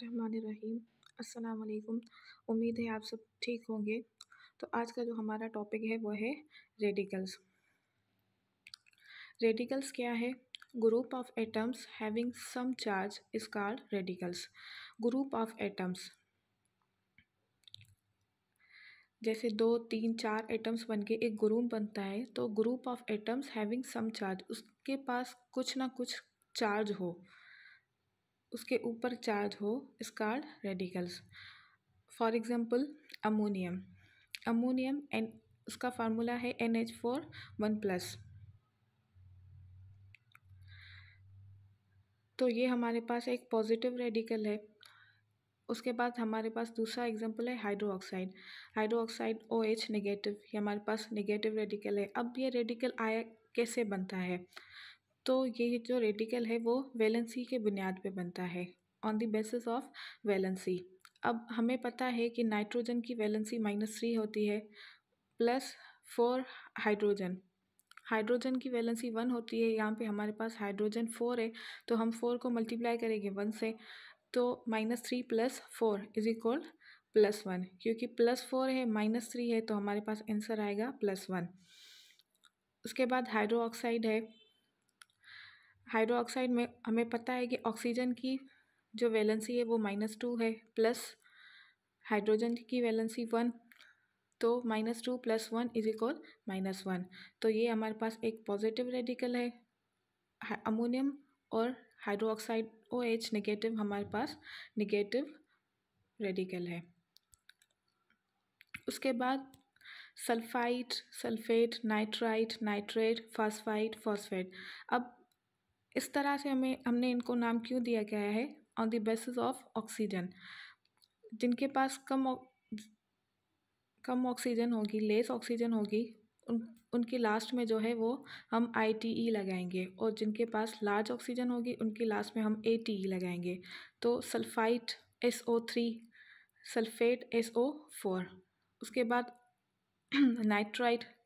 रहीम उम्मीद है आप सब ठीक होंगे तो आज का जो हमारा टॉपिक है वो है रेडिकल्स रेडिकल्स क्या है group of atoms having some charge is called radicals group of atoms जैसे दो तीन चार एटम्स बन के एक ग्रुप बनता है तो group of atoms having some charge उसके पास कुछ ना कुछ चार्ज हो उसके ऊपर चार्ज हो स्कार्ड radicals for example ammonium ammonium N उसका फार्मूला है N H four one plus तो ये हमारे पास एक पॉजिटिव रेडिकल है उसके बाद हमारे पास दूसरा एग्जांपल है hydroxide hydroxide O H negative ये हमारे पास नेगेटिव रेडिकल है अब ये रेडिकल आया कैसे बनता है तो ये जो रेटिकल है वो वैलेंसी के बुनियाद पे बनता है on the basis of valency अब हमें पता है कि नाइट्रोजन की वैलेंसी माइनस थ्री होती है प्लस फोर हाइड्रोजन हाइड्रोजन की वैलेंसी वन होती है यहाँ पे हमारे पास हाइड्रोजन फोर है तो हम फोर को मल्टीप्लाई करेंगे वन से तो minus three plus four is equal plus one क्योंकि प्लस फोर है माइनस थ्री है तो हमारे पास आंसर आएगा प्लस वन उसके बाद हाइड्रो ऑक्साइड है हाइड्रो ऑक्साइड में हमें पता है कि ऑक्सीजन की जो वैलेंसी है वो माइनस टू है प्लस हाइड्रोजन की वैलेंसी वन तो minus two plus one is equal minus one तो ये हमारे पास एक पॉजिटिव रेडिकल है अमोनियम और hydroxide O H negative हमारे पास निगेटिव रेडिकल है उसके बाद sulphite sulphate nitrite nitrate phosphite phosphate अब इस तरह से हमें हमने इनको नाम क्यों दिया गया है on the basis of oxygen जिनके पास कम कम ऑक्सीजन होगी लेस ऑक्सीजन होगी उन उनकी लास्ट में जो है वो हम आई टी ई लगाएंगे और जिनके पास लार्ज ऑक्सीजन होगी उनकी लास्ट में हम ए टी ई लगाएंगे तो sulphite S O three sulphate S O four उसके बाद नाइट्राइट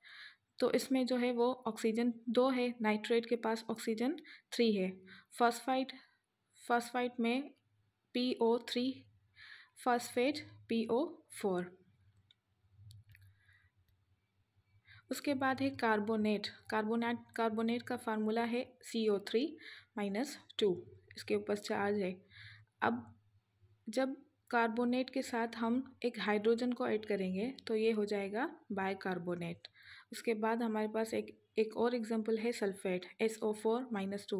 तो इसमें जो है वो ऑक्सीजन दो है नाइट्रेट के पास ऑक्सीजन थ्री है फॉस्फाइट फॉस्फाइट में P O three phosphate P O four उसके बाद है कार्बोनेट कार्बोनेट कार्बोनेट का फार्मूला है C O three minus two इसके ऊपर चार्ज है अब जब कार्बोनेट के साथ हम एक हाइड्रोजन को ऐड करेंगे तो ये हो जाएगा बाय कार्बोनेट उसके बाद हमारे पास एक एक और एग्जांपल है sulphate S O four minus two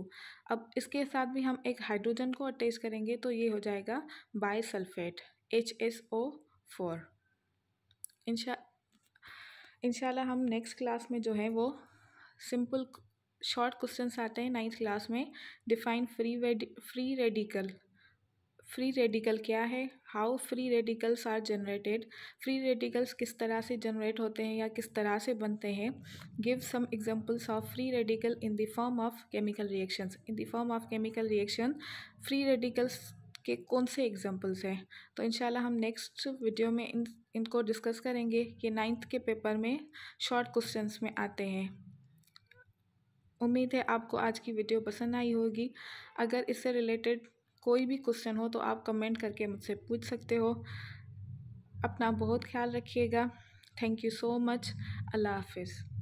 अब इसके साथ भी हम एक हाइड्रोजन को अटैच करेंगे तो ये हो जाएगा bisulphate H S O four इनशा इनशाला हम नेक्स्ट क्लास में जो है वो सिंपल शॉर्ट क्वेश्चन आते हैं नाइन्थ क्लास में define free free radical free radical क्या है how free radicals are generated free radicals किस तरह से जनरेट होते हैं या किस तरह से बनते हैं give some examples of free radical in the form of chemical reactions in the form of chemical reaction free radicals के कौन से एग्जांपल्स हैं तो इन हम नेक्स्ट वीडियो में इन इनको डिस्कस करेंगे कि नाइन्थ के पेपर में शॉर्ट क्वेश्चन में आते हैं उम्मीद है आपको आज की वीडियो पसंद आई होगी अगर इससे रिलेटेड कोई भी क्वेश्चन हो तो आप कमेंट करके मुझसे पूछ सकते हो अपना बहुत ख्याल रखिएगा थैंक यू सो मच अल्लाह हाफिज़